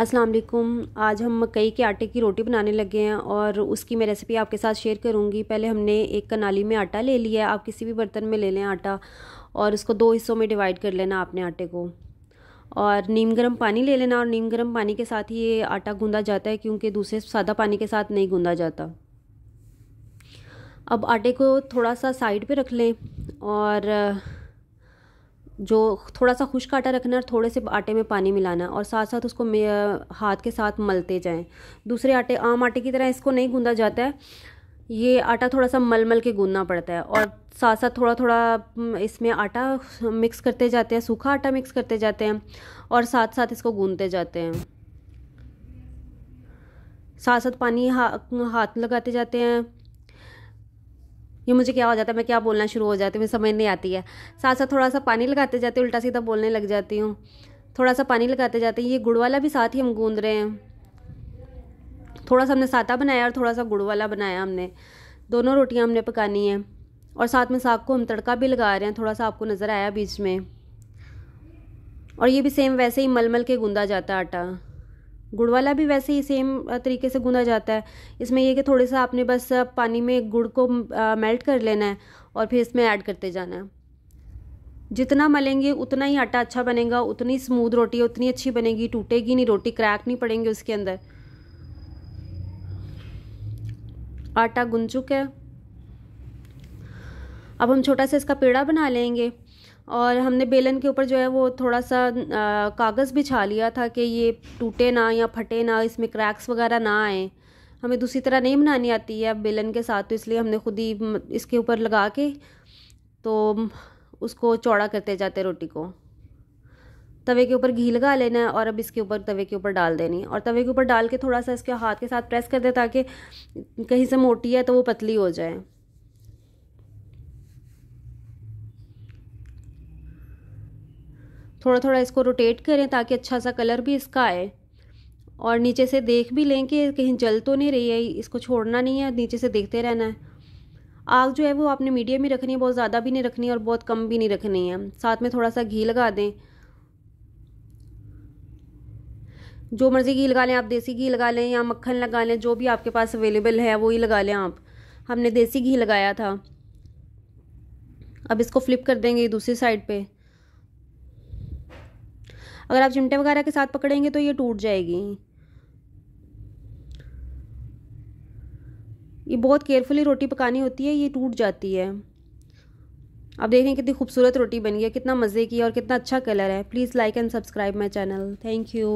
अस्सलाम वालेकुम आज हम मकई के आटे की रोटी बनाने लगे हैं और उसकी मैं रेसिपी आपके साथ शेयर करूंगी पहले हमने एक कनाली में आटा ले लिया आप किसी भी बर्तन में ले लें आटा और उसको दो हिस्सों में डिवाइड कर लेना आपने आटे को और नीम गर्म पानी ले लेना और नीम गर्म पानी के साथ ही ये आटा गूँधा जाता है क्योंकि दूसरे सादा पानी के साथ नहीं गूँधा जाता अब आटे को थोड़ा सा साइड पर रख लें और जो थोड़ा सा खुश्क आटा रखना और थोड़े से आटे में पानी मिलाना और साथ साथ उसको हाथ के साथ मलते जाएं दूसरे आटे आम आटे की तरह इसको नहीं गूंदा जाता है ये आटा थोड़ा सा मल मल के गूंदना पड़ता है और साथ साथ थोड़ा थोड़ा इसमें आटा मिक्स करते जाते हैं सूखा आटा मिक्स करते जाते हैं और साथ साथ इसको गूंदते जाते हैं साथ साथ पानी हा, हाथ लगाते जाते हैं ये मुझे क्या हो जाता है मैं क्या बोलना शुरू हो जाती हूँ समझ नहीं आती है साथ साथ थोड़ा सा पानी लगाते जाते उल्टा सीधा बोलने लग जाती हूँ थोड़ा सा पानी लगाते जाते ये गुड़ वाला भी साथ ही हम गूंद रहे हैं थोड़ा सा हमने साता बनाया और थोड़ा सा गुड़ वाला बनाया हमने दोनों रोटियाँ हमने पकानी है और साथ में साग को हम तड़का भी लगा रहे हैं थोड़ा सा आपको नज़र आया बीच में और ये भी सेम वैसे ही मलमल के गूंदा जाता है आटा गुड़ वाला भी वैसे ही सेम तरीके से गूंदा जाता है इसमें यह कि थोड़े सा आपने बस पानी में गुड़ को मेल्ट कर लेना है और फिर इसमें ऐड करते जाना है जितना मलेंगे उतना ही आटा अच्छा बनेगा उतनी स्मूथ रोटी उतनी अच्छी बनेगी टूटेगी नहीं रोटी क्रैक नहीं पड़ेंगे उसके अंदर आटा गुन चुका है अब हम छोटा सा इसका पेड़ा बना लेंगे और हमने बेलन के ऊपर जो है वो थोड़ा सा कागज़ भी छा लिया था कि ये टूटे ना या फटे ना इसमें क्रैक्स वगैरह ना आए हमें दूसरी तरह नहीं बनानी आती है बेलन के साथ तो इसलिए हमने खुद ही इसके ऊपर लगा के तो उसको चौड़ा करते जाते रोटी को तवे के ऊपर घी लगा लेना है और अब इसके ऊपर तवे के ऊपर डाल देनी और तवे के ऊपर डाल के थोड़ा सा इसके हाथ के साथ प्रेस कर दे ताकि कहीं से मोटी है तो वो पतली हो जाए थोड़ा थोड़ा इसको रोटेट करें ताकि अच्छा सा कलर भी इसका आए और नीचे से देख भी लें कि कहीं जल तो नहीं रही है इसको छोड़ना नहीं है नीचे से देखते रहना है आग जो है वो आपने मीडियम ही रखनी है बहुत ज़्यादा भी नहीं रखनी है और बहुत कम भी नहीं रखनी है साथ में थोड़ा सा घी लगा दें जो मर्ज़ी घी लगा लें आप देसी घी लगा लें या मक्खन लगा लें जो भी आपके पास अवेलेबल है वही लगा लें आप हमने देसी घी लगाया था अब इसको फ्लिप कर देंगे दूसरी साइड पे अगर आप चिमटे वगैरह के साथ पकड़ेंगे तो ये टूट जाएगी ये बहुत केयरफुली रोटी पकानी होती है ये टूट जाती है आप देख रहे हैं कितनी खूबसूरत रोटी बन गई है कितना मज़े की और कितना अच्छा कलर है please like and subscribe my channel thank you